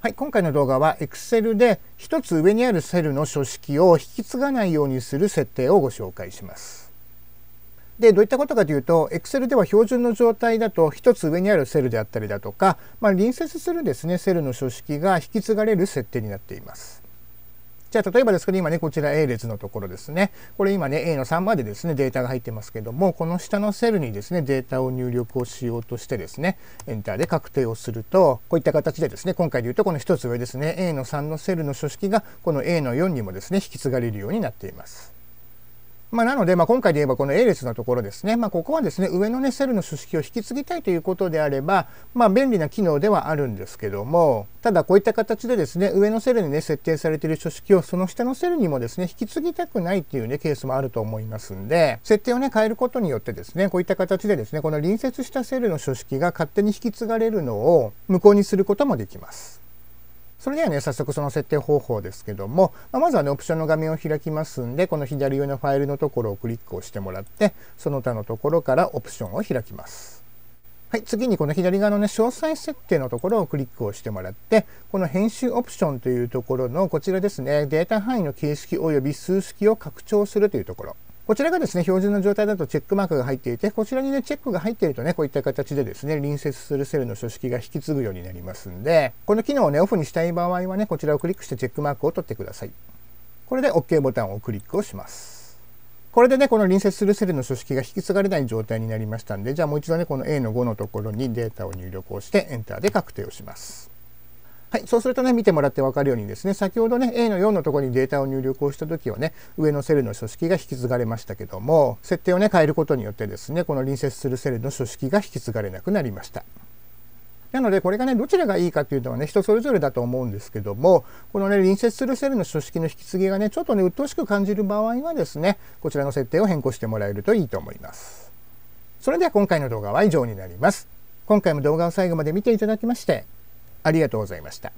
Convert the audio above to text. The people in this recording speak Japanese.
はい、今回の動画は Excel で1つ上にあるセルの書式を引き継がないようにする設定をご紹介します。でどういったことかというと Excel では標準の状態だと1つ上にあるセルであったりだとか、まあ、隣接するですねセルの書式が引き継がれる設定になっています。じゃあ例えばですけど今ねこちら A 列のところですねこれ今ね A の3までですねデータが入ってますけどもこの下のセルにですねデータを入力をしようとしてですねエンターで確定をするとこういった形でですね今回で言うとこの1つ上ですね A の3のセルの書式がこの A の4にもですね引き継がれるようになっています。まあ、なので、まあ、今回で言えばこの A 列のところですね、まあ、ここはですね上の、ね、セルの数式を引き継ぎたいということであれば、まあ、便利な機能ではあるんですけどもただこういった形でですね上のセルに、ね、設定されている書式をその下のセルにもですね引き継ぎたくないっていう、ね、ケースもあると思いますんで設定を、ね、変えることによってですねこういった形でですねこの隣接したセルの書式が勝手に引き継がれるのを無効にすることもできます。それではね、早速その設定方法ですけども、まあ、まずはね、オプションの画面を開きますんで、この左上のファイルのところをクリックをしてもらって、その他のところからオプションを開きます。はい、次にこの左側のね、詳細設定のところをクリックをしてもらって、この編集オプションというところのこちらですね、データ範囲の形式及び数式を拡張するというところ。こちらがですね、標準の状態だとチェックマークが入っていて、こちらにね、チェックが入っているとね、こういった形でですね、隣接するセルの書式が引き継ぐようになりますんで、この機能をね、オフにしたい場合はね、こちらをクリックしてチェックマークを取ってください。これで OK ボタンをクリックをします。これでね、この隣接するセルの書式が引き継がれない状態になりましたんで、じゃあもう一度ね、この A の5のところにデータを入力をして、Enter で確定をします。はい、そうするとね、見てもらって分かるようにですね、先ほどね、A の4のところにデータを入力をした時はね、上のセルの書式が引き継がれましたけども、設定をね、変えることによってですね、この隣接するセルの書式が引き継がれなくなりました。なので、これがね、どちらがいいかっていうのはね、人それぞれだと思うんですけども、このね、隣接するセルの書式の引き継ぎがね、ちょっとね、鬱陶しく感じる場合はですね、こちらの設定を変更してもらえるといいと思います。それでは今回の動画は以上になります。今回も動画を最後まで見ていただきまして、ありがとうございました。